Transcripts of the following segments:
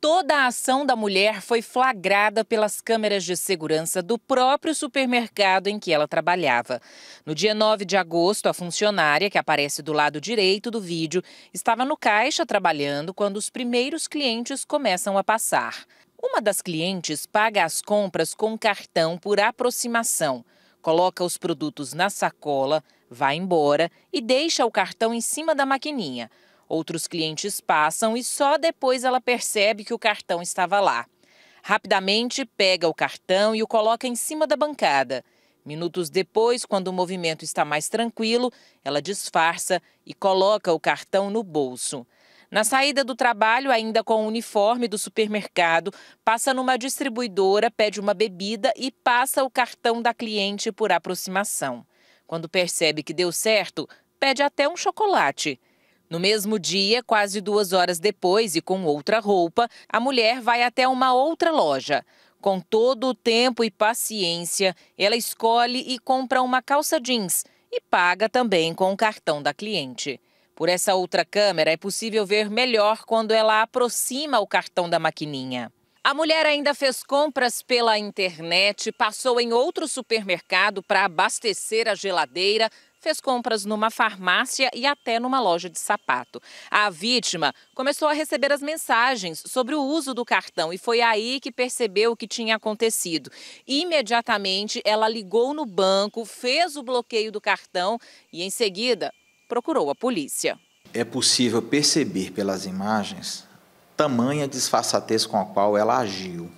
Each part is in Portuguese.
Toda a ação da mulher foi flagrada pelas câmeras de segurança do próprio supermercado em que ela trabalhava. No dia 9 de agosto, a funcionária, que aparece do lado direito do vídeo, estava no caixa trabalhando quando os primeiros clientes começam a passar. Uma das clientes paga as compras com cartão por aproximação, coloca os produtos na sacola, vai embora e deixa o cartão em cima da maquininha. Outros clientes passam e só depois ela percebe que o cartão estava lá. Rapidamente pega o cartão e o coloca em cima da bancada. Minutos depois, quando o movimento está mais tranquilo, ela disfarça e coloca o cartão no bolso. Na saída do trabalho, ainda com o uniforme do supermercado, passa numa distribuidora, pede uma bebida e passa o cartão da cliente por aproximação. Quando percebe que deu certo, pede até um chocolate. No mesmo dia, quase duas horas depois e com outra roupa, a mulher vai até uma outra loja. Com todo o tempo e paciência, ela escolhe e compra uma calça jeans e paga também com o cartão da cliente. Por essa outra câmera, é possível ver melhor quando ela aproxima o cartão da maquininha. A mulher ainda fez compras pela internet, passou em outro supermercado para abastecer a geladeira, fez compras numa farmácia e até numa loja de sapato. A vítima começou a receber as mensagens sobre o uso do cartão e foi aí que percebeu o que tinha acontecido. Imediatamente ela ligou no banco, fez o bloqueio do cartão e em seguida procurou a polícia. É possível perceber pelas imagens tamanha disfarçatez com a qual ela agiu.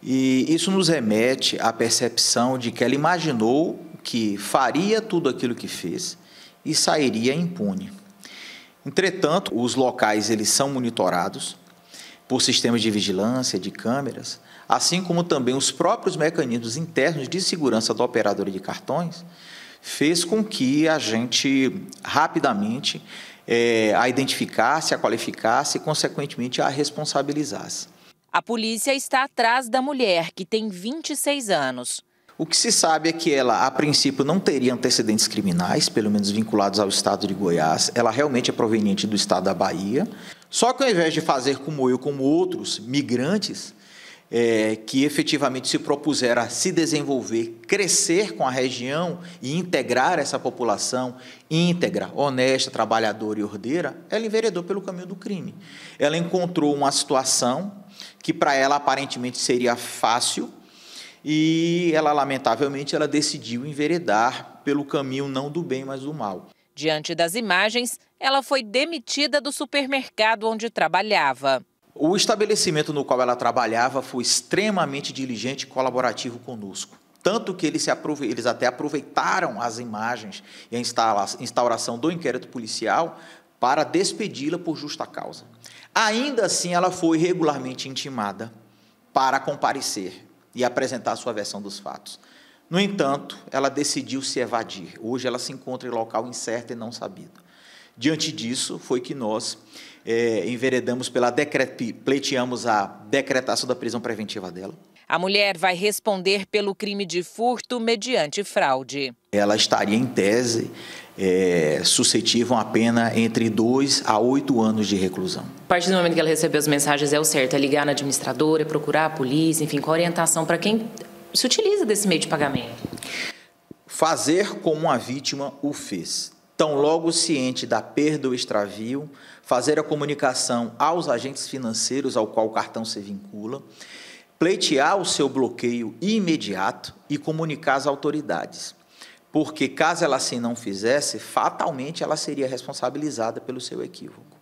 E isso nos remete à percepção de que ela imaginou que faria tudo aquilo que fez e sairia impune. Entretanto, os locais eles são monitorados por sistemas de vigilância, de câmeras, assim como também os próprios mecanismos internos de segurança da operadora de cartões, fez com que a gente rapidamente é, a identificasse, a qualificasse e, consequentemente, a responsabilizasse. A polícia está atrás da mulher, que tem 26 anos. O que se sabe é que ela, a princípio, não teria antecedentes criminais, pelo menos vinculados ao estado de Goiás. Ela realmente é proveniente do estado da Bahia. Só que ao invés de fazer como eu, como outros migrantes, é, que efetivamente se propuseram a se desenvolver, crescer com a região e integrar essa população íntegra, honesta, trabalhadora e ordeira, ela enveredou pelo caminho do crime. Ela encontrou uma situação que para ela aparentemente seria fácil e ela lamentavelmente ela decidiu enveredar pelo caminho não do bem, mas do mal. Diante das imagens, ela foi demitida do supermercado onde trabalhava. O estabelecimento no qual ela trabalhava foi extremamente diligente e colaborativo conosco. Tanto que eles, aprove... eles até aproveitaram as imagens e a instauração do inquérito policial para despedi-la por justa causa. Ainda assim, ela foi regularmente intimada para comparecer e apresentar sua versão dos fatos. No entanto, ela decidiu se evadir. Hoje ela se encontra em local incerto e não sabido. Diante disso, foi que nós é, enveredamos pela decret... pleiteamos a decretação da prisão preventiva dela. A mulher vai responder pelo crime de furto mediante fraude. Ela estaria, em tese, é, suscetível a uma pena entre dois a oito anos de reclusão. A partir do momento que ela recebeu as mensagens, é o certo: é ligar na administradora, é procurar a polícia, enfim, com orientação para quem se utiliza desse meio de pagamento. Fazer como a vítima o fez tão logo ciente da perda ou extravio, fazer a comunicação aos agentes financeiros ao qual o cartão se vincula, pleitear o seu bloqueio imediato e comunicar às autoridades. Porque caso ela assim não fizesse, fatalmente ela seria responsabilizada pelo seu equívoco.